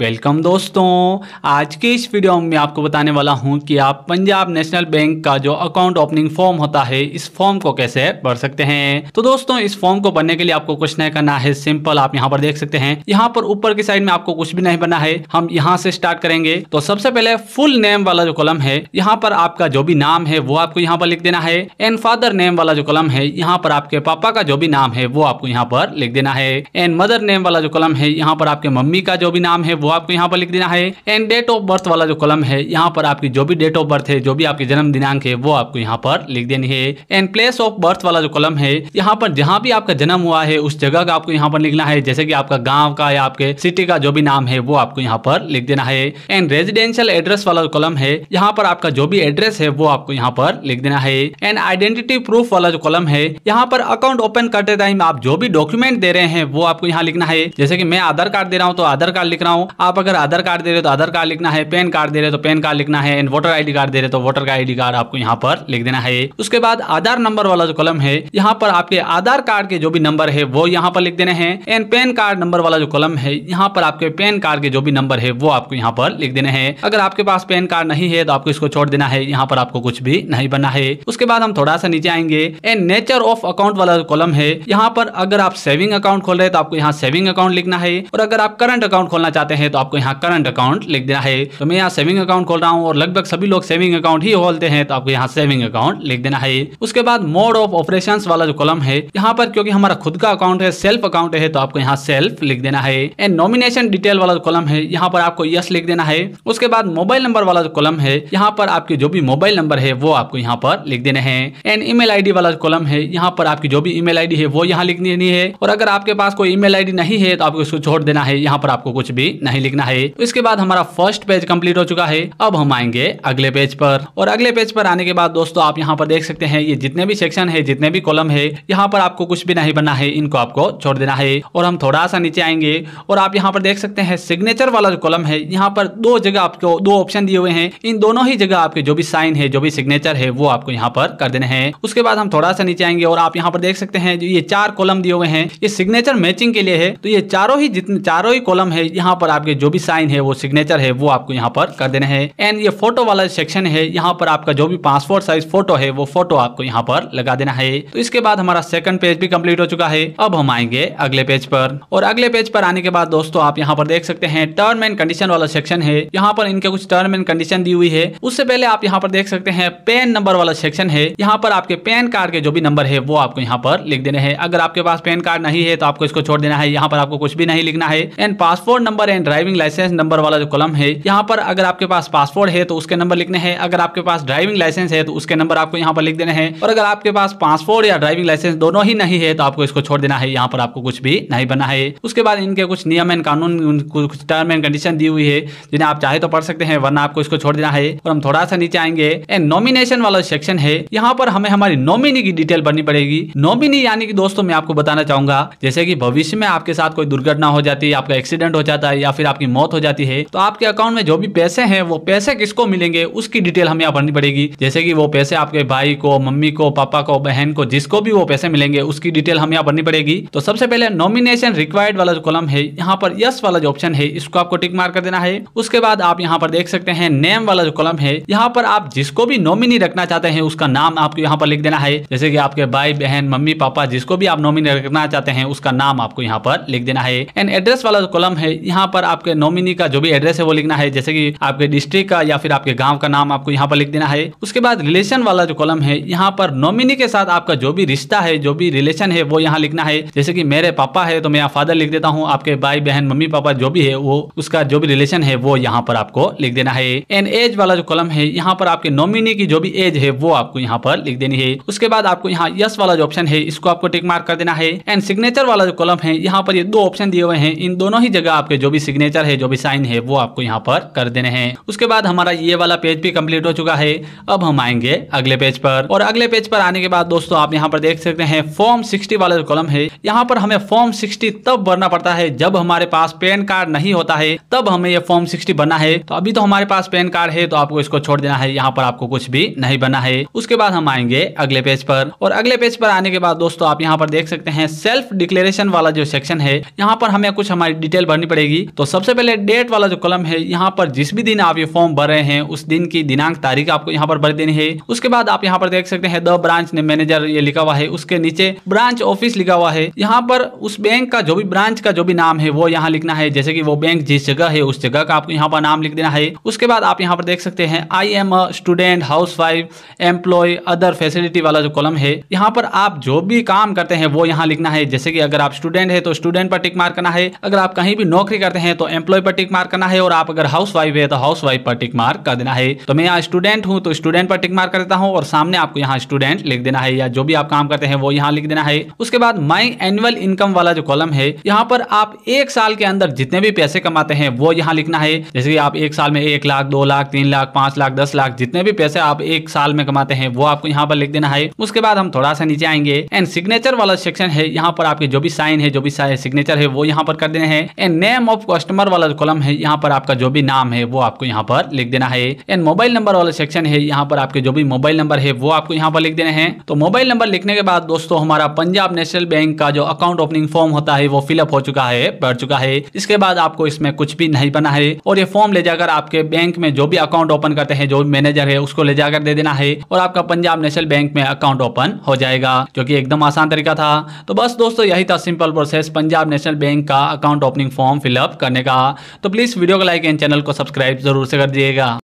welcome दोस्तों आज के इस वीडियो में आपको बताने वाला हूं कि आप पंजाब नेशनल बैंक का जो अकाउंट ओपनिंग फॉर्म होता है इस फॉर्म को कैसे भर सकते हैं तो दोस्तों इस फॉर्म को भरने के लिए आपको कुछ नहीं करना है सिंपल आप यहां पर देख सकते हैं यहां पर ऊपर की साइड में आपको कुछ भी नहीं बनना है हम यहाँ से स्टार्ट करेंगे तो सबसे पहले फुल नेम वाला जो कलम है यहाँ पर आपका जो भी नाम है वो आपको यहाँ पर लिख देना है एंड फादर नेम वाला जो कलम है यहाँ पर आपके पापा का जो भी नाम है वो आपको यहाँ पर लिख देना है एंड मदर नेम वाला जो कलम है यहाँ पर आपके मम्मी का जो भी नाम है वो आपको यहाँ पर लिख देना है एंड डेट ऑफ बर्थ वाला जो कलम है यहाँ पर आपकी जो भी डेट ऑफ बर्थ है जो भी आपकी जन्म दिनांक है वो आपको यहाँ पर लिख देनी है एंड प्लेस ऑफ बर्थ वाला जो कलम है यहाँ पर जहाँ भी आपका जन्म हुआ है उस जगह का आपको यहाँ पर लिखना है जैसे की आपका गाँव का या आपके सिटी का जो भी नाम है वो आपको यहाँ पर लिख देना है एंड रेजिडेंशियल एड्रेस वाला जो कलम है यहाँ पर आपका जो भी एड्रेस है वो आपको यहाँ पर लिख देना है एंड आइडेंटिटी प्रूफ वाला जो कलम है यहाँ पर अकाउंट ओपन करते टाइम आप जो भी डॉक्यूमेंट दे रहे हैं वो आपको यहाँ लिखना है जैसे कि मैं आधार कार्ड दे रहा हूँ तो आधार कार्ड लिख रहा हूँ आप अगर आधार कार्ड दे रहे हो तो आधार कार्ड लिखना है पैन कार्ड दे रहे हो तो पैन कार्ड लिखना है एंड वोटर आई कार्ड दे रहे तो वोटर का डी कार्ड आपको यहाँ पर लिख देना है उसके बाद आधार नंबर वाला जो कलम है यहाँ पर आपके आधार कार्ड के जो भी नंबर है वो यहाँ पर लिख देने हैं एंड पैन कार्ड नंबर वाला जो कलम है यहाँ पर आपके पैन कार्ड के जो भी नंबर है वो आपको यहाँ पर लिख देने हैं अगर आपके पास पैन कार्ड नहीं है तो आपको इसको छोड़ देना है यहाँ पर आपको कुछ भी नहीं बनना है उसके बाद हम थोड़ा सा नीचे आएंगे एंड नेचर ऑफ अकाउंट वाला जो कॉलम है यहाँ पर अगर आप सेविंग अकाउंट खोल रहे हैं तो आपको यहाँ सेविंग अकाउंट लिखना है और अगर आप करंट अकाउंट खोलना चाहते हैं है तो आपको यहाँ करंट अकाउंट लिख देना है तो मैं यहाँ सेविंग अकाउंट खोल रहा हूँ और लगभग सभी लोग सेविंग अकाउंट ही खोलते हैं तो आपको यहाँ सेविंग अकाउंट लिख देना है उसके बाद मोड ऑफ ऑपरेशन वाला जो कॉलम है यहाँ पर क्योंकि हमारा खुद का अकाउंट है सेल्फ अकाउंट है तो आपको यहाँ सेल्फ लिख देना है एंड नॉमिनेशन डिटेल वाला जो कॉलम है यहाँ पर आपको यस लिख देना है उसके बाद मोबाइल नंबर वाला जो कॉलम है यहाँ पर आपके जो भी मोबाइल नंबर है वो आपको यहाँ पर लिख देने हैं एंड ईमेल आईडी वाला जो कॉलम है यहाँ पर आपकी जो भी ईमेल आईडी है वो यहाँ लिख देनी है और अगर आपके पास कोई ईमेल आईडी नहीं है तो आपको इसको छोड़ देना है यहाँ पर आपको कुछ भी नहीं नहीं लिखना है इसके बाद हमारा फर्स्ट पेज कंप्लीट हो चुका है अब हम आएंगे अगले पेज पर और अगले पेज पर आने के बाद दोस्तों आप यहाँ पर देख सकते हैं ये जितने भी सेक्शन है जितने भी कॉलम है यहाँ पर आपको कुछ भी नहीं बनना है इनको आपको छोड़ देना है और हम थोड़ा सा नीचे आएंगे और आप यहाँ पर देख सकते हैं सिग्नेचर वाला जो कॉलम है यहाँ पर दो जगह आपको दो ऑप्शन दिए हुए हैं इन दोनों ही जगह आपके जो भी साइन है जो भी सिग्नेचर है वो आपको यहाँ पर कर देने हैं उसके बाद हम थोड़ा सा नीचे आएंगे और आप यहाँ पर देख सकते हैं जो ये चार कॉलम दिए हुए हैं ये सिग्नेचर मैचिंग के लिए है तो ये चारों ही जितने चारों ही कॉलम है यहाँ पर आपके जो भी साइन है वो सिग्नेचर है वो आपको यहाँ पर कर देना है एंड ये फोटो वाला सेक्शन है यहाँ पर आपका जो भी पासपोर्ट साइज फोटो है वो फोटो आपको यहाँ पर लगा देना है तो इसके बाद हमारा सेकंड पेज भी कम्प्लीट हो चुका है अब हम आएंगे अगले पेज पर और अगले पेज पर आने के बाद दोस्तों आप यहाँ पर देख सकते हैं टर्म एंड कंडीशन वाला सेक्शन है यहाँ पर इनके कुछ टर्म एंड कंडीशन दी हुई है उससे पहले आप यहाँ पर देख सकते हैं पेन नंबर वाला सेक्शन है यहाँ पर आपके पेन कार्ड के जो भी नंबर है वो आपको यहाँ पर लिख देने हैं अगर आपके पास पेन कार्ड नहीं है तो आपको इसको छोड़ देना है यहाँ पर आपको कुछ भी नहीं लिखना है and passport number and driving licence number वाला जो कलम है यहाँ पर अगर आपके पास पासपोर्ट है तो उसके नंबर लिखने हैं अगर आपके पास ड्राइविंग लाइसेंस है तो उसके नंबर आपको यहाँ पर लिख देने हैं और अगर आपके पास पासपोर्ट या ड्राइविंग लाइसेंस दोनों ही नहीं है तो आपको इसको छोड़ देना है यहाँ पर आपको कुछ भी नहीं बना है उसके बाद इनके कुछ नियम एंड कानून कुछ टर्म एंड कंडीशन दी हुई है जिन्हें आप चाहे तो पढ़ सकते हैं वरना आपको इसको छोड़ देना है और हम थोड़ा सा नीचे आएंगे एंड नॉमिनेशन वाला सेक्शन है यहाँ पर हमें हमारी नॉमिनी की डिटेल भरनी पड़ेगी नॉमिनी यानी कि दोस्तों मैं आपको बताना चाहूंगा जैसे कि भविष्य में आपके साथ कोई दुर्घटना हो जाती है आपका एक्सीडेंट हो जाता है या फिर आपकी मौत हो जाती है तो आपके अकाउंट में जो भी पैसे हैं वो पैसे किसको मिलेंगे उसकी डिटेल हमें भरनी पड़ेगी जैसे कि वो पैसे आपके भाई को मम्मी को पापा को बहन को जिसको भी वो पैसे मिलेंगे उसकी डिटेल हमें भरनी पड़ेगी तो सबसे पहले नॉमिनेशन रिक्वायर्ड वाला जो कॉलम है यहाँ पर यस वाला जो ऑप्शन है इसको आपको टिक मार कर देना है उसके बाद आप यहाँ पर देख सकते हैं नेम वाला जो कॉलम है यहाँ पर आप जिसको भी नॉमिनी रखना चाहते हैं उसका नाम आपको यहाँ पर लिख देना है जैसे कि आपके भाई बहन मम्मी पापा जिसको भी आप नॉमिनी रखना चाहते हैं उसका नाम आपको यहाँ पर लिख देना है एंड एड्रेस वाला जो कॉलम है यहाँ पर आपके नॉमिनी का जो भी एड्रेस है वो लिखना है जैसे कि आपके डिस्ट्रिक्ट का या फिर आपके गाँव का नाम आपको यहाँ पर लिख देना है उसके बाद रिलेशन वाला जो कॉलम है यहाँ पर नॉमिनी के साथ आपका जो भी रिश्ता है जो भी रिलेशन है वो यहाँ लिखना है जैसे की मेरे पापा है तो मैं यहाँ फादर लिख देता हूँ आपके भाई बहन मम्मी पापा जो भी है वो उसका जो भी रिलेशन है वो यहाँ पर आपको लिख देना है एंड एज वाला जो कॉलम है यहाँ पर आपके नॉमिनी की जो भी एज है वो आपको यहाँ पर लिख देनी है उसके बाद आपको यहाँ यस वाला जो ऑप्शन है इसको आपको टिक मार्क कर देना है एंड सिग्नेचर वाला जो कॉलम है यहाँ पर ये दो ऑप्शन दिए हुए हैं इन दोनों ही जगह आपके जो भी सिग्नेचर है जो भी साइन है वो आपको यहाँ पर कर देने हैं उसके बाद हमारा ये वाला पेज भी कम्प्लीट हो चुका है अब हम आएंगे अगले पेज पर और अगले पेज पर आने के बाद दोस्तों आप यहाँ पर देख सकते हैं फॉर्म सिक्सटी वाला जो कॉलम है यहाँ पर हमें फॉर्म सिक्सटी तब भरना पड़ता है जब हमारे पास पैन कार्ड नहीं होता है तब हमें ये फॉर्म सिक्सटी बनना है तो अभी तो हमारे पास पैन कार्ड है तो आपको इसको छोड़ देना है यहाँ पर आपको कुछ भी नहीं बना है उसके बाद हम आएंगे अगले पेज पर और अगले पेज पर आने के बाद दोस्तों आप यहाँ पर देख सकते हैं सेल्फ डिक्लेरेशन वाला जो सेक्शन है यहाँ पर हमें कुछ हमारी डिटेल भरनी पड़ेगी तो तो सबसे पहले डेट वाला जो कलम है यहाँ पर जिस भी दिन आप ये फॉर्म भर रहे हैं उस दिन की दिनांक तारीख आपको यहाँ पर भर देनी है उसके बाद आप यहाँ पर देख सकते हैं द ब्रांच ने मैनेजर ये लिखा हुआ है उसके नीचे ब्रांच ऑफिस लिखा हुआ है यहाँ पर उस बैंक का जो भी ब्रांच का जो भी नाम है वो यहाँ लिखना है जैसे की वो बैंक जिस जगह है उस जगह का आपको यहाँ पर नाम लिख देना है उसके बाद आप यहाँ पर देख सकते हैं I am a student housewife employ other facility वाला जो कॉलम है यहाँ पर आप जो भी काम करते हैं वो यहाँ लिखना है जैसे कि अगर आप स्टूडेंट है तो स्टूडेंट पर टिक मार करना है अगर आप कहीं भी नौकरी करते हैं तो एम्प्लॉय पर टिक मार्क करना है और आप अगर हाउस वाइफ है तो हाउस वाइफ पर टिक मार्क कर देना है तो मैं यहाँ स्टूडेंट हूँ तो स्टूडेंट पर टिक मार्क कर देता हूँ और सामने आपको यहाँ स्टूडेंट लिख देना है या जो भी आप काम करते हैं वो यहाँ लिख देना है उसके बाद माई एनुअल इनकम वाला जो कॉलम है यहाँ पर आप एक साल के अंदर जितने भी पैसे कमाते हैं वो यहाँ लिखना है जैसे कि आप एक साल में एक लाख दो लाख तीन लाख पांच लाख दस लाख जितने भी पैसे आप एक साल में कमाते हैं वो आपको यहाँ पर लिख देना है उसके बाद हम थोड़ा सा नीचे आएंगे एंड सिग्नेचर वाला सेक्शन है यहाँ पर आपके जो भी साइन है जो भी सिग्नेचर है वो यहाँ पर कर देने हैं एंड नेम ऑफ कस्टमर वाला कॉलम है यहाँ पर आपका जो भी नाम है वो आपको यहाँ पर लिख देना है एंड मोबाइल नंबर वाला सेक्शन है यहाँ पर आपके जो भी मोबाइल नंबर है वो आपको यहाँ पर लिख देने है तो मोबाइल नंबर लिखने के बाद दोस्तों हमारा पंजाब नेशनल बैंक का जो अकाउंट ओपनिंग फॉर्म होता है वो फिलअप हो चुका है बढ़ चुका है इसके बाद आपको इसमें कुछ भी नहीं बना है और ये फॉर्म ले जाकर आपके बैंक में जो भी अकाउंट ओपन करते हैं जो मैनेजर है उसको ले जाकर दे देना है और आपका पंजाब नेशनल बैंक में अकाउंट ओपन हो जाएगा जो कि एकदम आसान तरीका था तो बस दोस्तों यही था simple process Punjab national bank का अकाउंट ओपनिंग फॉर्म फिलअप करने करने का तो प्लीज़ वीडियो को लाइक एंड चैनल को सब्सक्राइब जरूर से कर दिएगा